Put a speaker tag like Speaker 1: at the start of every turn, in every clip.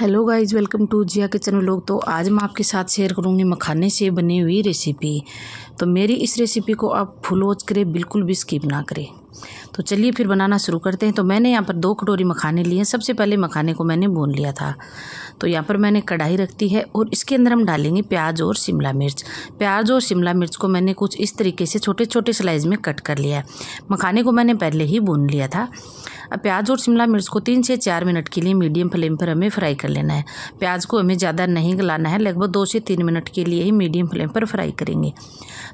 Speaker 1: hello guys welcome to Jiya kitchen लोग तो आज मैं आपके साथ शेयर करूंगी मखाने से बनी हुई रेसिपी तो मेरी इस रेसिपी को आप फुल वॉच करें बिल्कुल भी स्किप ना करें तो चलिए फिर बनाना शुरू करते हैं तो मैंने यहाँ पर दो कटोरी मखाने लिए सबसे पहले मखाने को मैंने भून लिया था तो यहाँ पर मैंने कढ़ाई रखती है और इसके अंदर हम डालेंगे प्याज और शिमला मिर्च प्याज और शिमला मिर्च को मैंने कुछ इस तरीके से छोटे छोटे स्लाइस में कट कर लिया है मखाने को मैंने पहले ही भून लिया था अब प्याज और शिमला मिर्च को तीन से चार मिनट के लिए मीडियम फ्लेम पर हमें फ्राई कर लेना है प्याज को हमें ज़्यादा नहीं गलाना है लगभग दो से तीन मिनट के लिए ही मीडियम फ्लेम पर फ्राई करेंगे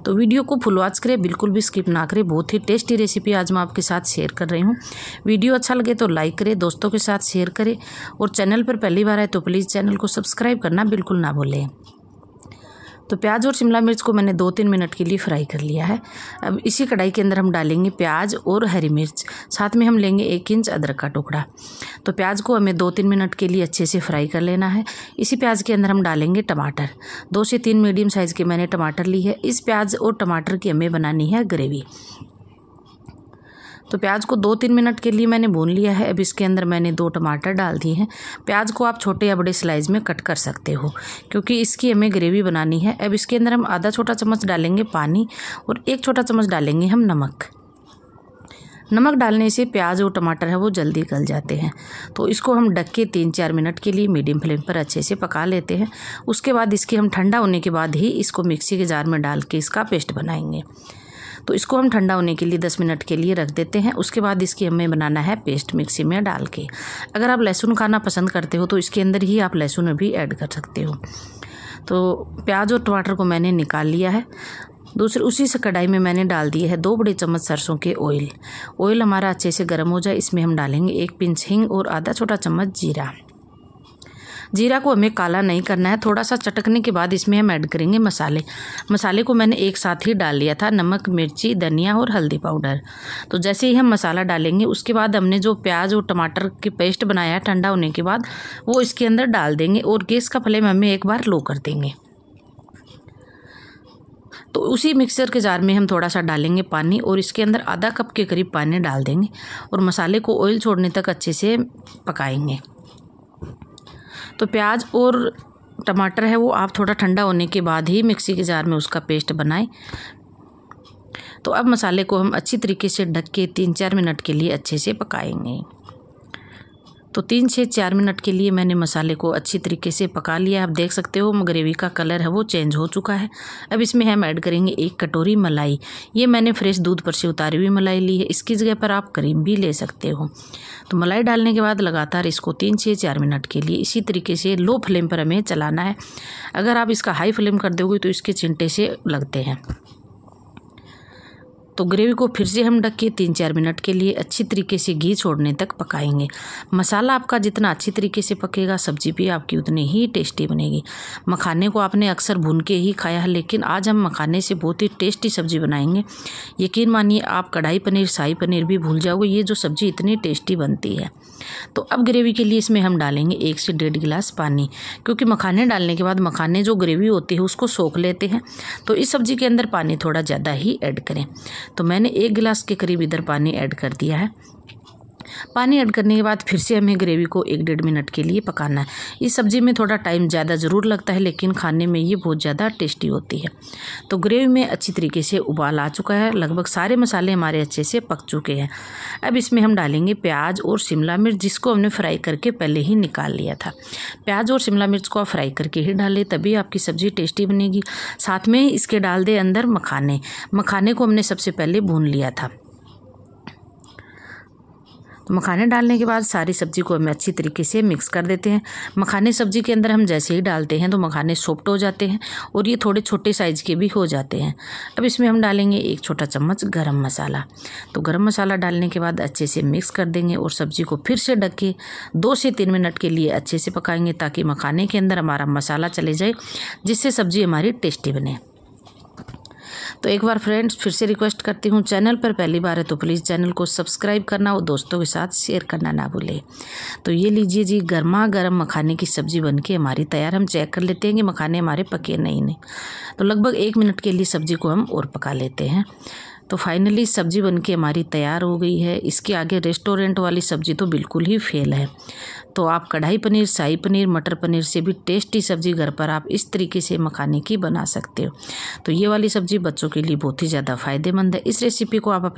Speaker 1: तो वीडियो को फुल वॉच करें बिल्कुल भी स्किप ना करें बहुत ही टेस्टी रेसिपी आज आज मैं आपके साथ शेयर कर रही हूँ वीडियो अच्छा लगे तो लाइक करें दोस्तों के साथ शेयर करें और चैनल पर पहली बार आए तो प्लीज़ चैनल को सब्सक्राइब करना बिल्कुल ना भूलें तो प्याज और शिमला मिर्च को मैंने दो तीन मिनट के लिए फ्राई कर लिया है अब इसी कढ़ाई के अंदर हम डालेंगे प्याज और हरी मिर्च साथ में हम लेंगे एक इंच अदरक का टुकड़ा तो प्याज को हमें दो तीन मिनट के लिए अच्छे से फ्राई कर लेना है इसी प्याज के अंदर हम डालेंगे टमाटर दो से तीन मीडियम साइज़ के मैंने टमाटर ली है इस प्याज और टमाटर की हमें बनानी है ग्रेवी तो प्याज को दो तीन मिनट के लिए मैंने भून लिया है अब इसके अंदर मैंने दो टमाटर डाल दिए हैं प्याज को आप छोटे या बड़े स्लाइस में कट कर सकते हो क्योंकि इसकी हमें ग्रेवी बनानी है अब इसके अंदर हम आधा छोटा चम्मच डालेंगे पानी और एक छोटा चम्मच डालेंगे हम नमक नमक डालने से प्याज और टमाटर है वो जल्दी गल जाते हैं तो इसको हम ढक के तीन चार मिनट के लिए मीडियम फ्लेम पर अच्छे से पका लेते हैं उसके बाद इसके हम ठंडा होने के बाद ही इसको मिक्सी के जार में डाल के इसका पेस्ट बनाएंगे तो इसको हम ठंडा होने के लिए दस मिनट के लिए रख देते हैं उसके बाद इसकी हमें बनाना है पेस्ट मिक्सी में डाल के अगर आप लहसुन खाना पसंद करते हो तो इसके अंदर ही आप लहसुन भी ऐड कर सकते हो तो प्याज और टमाटर को मैंने निकाल लिया है दूसरे उसी से कढ़ाई में मैंने डाल दिए है दो बड़े चम्मच सरसों के ऑयल ऑयल हमारा अच्छे से गर्म हो जाए इसमें हम डालेंगे एक पिंच हिंग और आधा छोटा चम्मच जीरा जीरा को हमें काला नहीं करना है थोड़ा सा चटकने के बाद इसमें हम ऐड करेंगे मसाले मसाले को मैंने एक साथ ही डाल लिया था नमक मिर्ची धनिया और हल्दी पाउडर तो जैसे ही हम मसाला डालेंगे उसके बाद हमने जो प्याज और टमाटर की पेस्ट बनाया ठंडा होने के बाद वो इसके अंदर डाल देंगे और गैस का फ्लेम हमें एक बार लो कर देंगे तो उसी मिक्सर के जार में हम थोड़ा सा डालेंगे पानी और इसके अंदर आधा कप के करीब पानी डाल देंगे और मसाले को ऑयल छोड़ने तक अच्छे से पकाएंगे तो प्याज और टमाटर है वो आप थोड़ा ठंडा होने के बाद ही मिक्सी के जार में उसका पेस्ट बनाएं तो अब मसाले को हम अच्छी तरीके से ढक के तीन चार मिनट के लिए अच्छे से पकाएंगे तो तीन से चार मिनट के लिए मैंने मसाले को अच्छी तरीके से पका लिया आप देख सकते हो ग्रेवी का कलर है वो चेंज हो चुका है अब इसमें हम ऐड करेंगे एक कटोरी मलाई ये मैंने फ्रेश दूध पर से उतारी हुई मलाई ली है इसकी जगह पर आप क्रीम भी ले सकते हो तो मलाई डालने के बाद लगातार इसको तीन से चार मिनट के लिए इसी तरीके से लो फ्लेम पर हमें चलाना है अगर आप इसका हाई फ्लेम कर दोगे तो इसके चिंटे से लगते हैं तो ग्रेवी को फिर से हम ढक के तीन चार मिनट के लिए अच्छी तरीके से घी छोड़ने तक पकाएंगे मसाला आपका जितना अच्छी तरीके से पकेगा सब्जी भी आपकी उतनी ही टेस्टी बनेगी मखाने को आपने अक्सर भून के ही खाया है लेकिन आज हम मखाने से बहुत ही टेस्टी सब्जी बनाएंगे यकीन मानिए आप कढ़ाई पनीर शाही पनीर भी भूल जाओगे ये जो सब्ज़ी इतनी टेस्टी बनती है तो अब ग्रेवी के लिए इसमें हम डालेंगे एक से डेढ़ गिलास पानी क्योंकि मखाने डालने के बाद मखाने जो ग्रेवी होती है उसको सोख लेते हैं तो इस सब्ज़ी के अंदर पानी थोड़ा ज़्यादा ही ऐड करें तो मैंने एक गिलास के करीब इधर पानी ऐड कर दिया है पानी ऐड करने के बाद फिर से हमें ग्रेवी को एक डेढ़ मिनट के लिए पकाना है इस सब्ज़ी में थोड़ा टाइम ज़्यादा ज़रूर लगता है लेकिन खाने में ये बहुत ज़्यादा टेस्टी होती है तो ग्रेवी में अच्छी तरीके से उबाल आ चुका है लगभग सारे मसाले हमारे अच्छे से पक चुके हैं अब इसमें हम डालेंगे प्याज और शिमला मिर्च जिसको हमने फ्राई करके पहले ही निकाल लिया था प्याज और शिमला मिर्च को आप फ्राई करके ही डालें तभी आपकी सब्ज़ी टेस्टी बनेगी साथ में इसके डाल दें अंदर मखाने मखाने को हमने सबसे पहले भून लिया था तो मखाने डालने के बाद सारी सब्जी को हम अच्छी तरीके से मिक्स कर देते हैं मखाने सब्जी के अंदर हम जैसे ही डालते हैं तो मखाने सॉफ्ट हो जाते हैं और ये थोड़े छोटे साइज़ के भी हो जाते हैं अब इसमें हम डालेंगे एक छोटा चम्मच गरम मसाला तो गरम मसाला डालने के बाद अच्छे से मिक्स कर देंगे और सब्जी को फिर से ढक के दो से तीन मिनट के लिए अच्छे से पकाएंगे ताकि मखाने के अंदर हमारा मसाला चले जाए जिससे सब्ज़ी हमारी टेस्टी बने तो एक बार फ्रेंड्स फिर से रिक्वेस्ट करती हूँ चैनल पर पहली बार है तो प्लीज़ चैनल को सब्सक्राइब करना और दोस्तों के साथ शेयर करना ना भूलें तो ये लीजिए जी गर्मा गर्म मखाने की सब्ज़ी बन के हमारी तैयार हम चेक कर लेते हैं कि मखाने हमारे पके नहीं नहीं तो लगभग एक मिनट के लिए सब्ज़ी को हम और पका लेते हैं तो फाइनली सब्ज़ी बन के हमारी तैयार हो गई है इसके आगे रेस्टोरेंट वाली सब्ज़ी तो बिल्कुल ही फेल है तो आप कढ़ाई पनीर शाही पनीर मटर पनीर से भी टेस्टी सब्ज़ी घर पर आप इस तरीके से मखाने की बना सकते हो तो ये वाली सब्ज़ी बच्चों के लिए बहुत ही ज़्यादा फ़ायदेमंद है इस रेसिपी को आप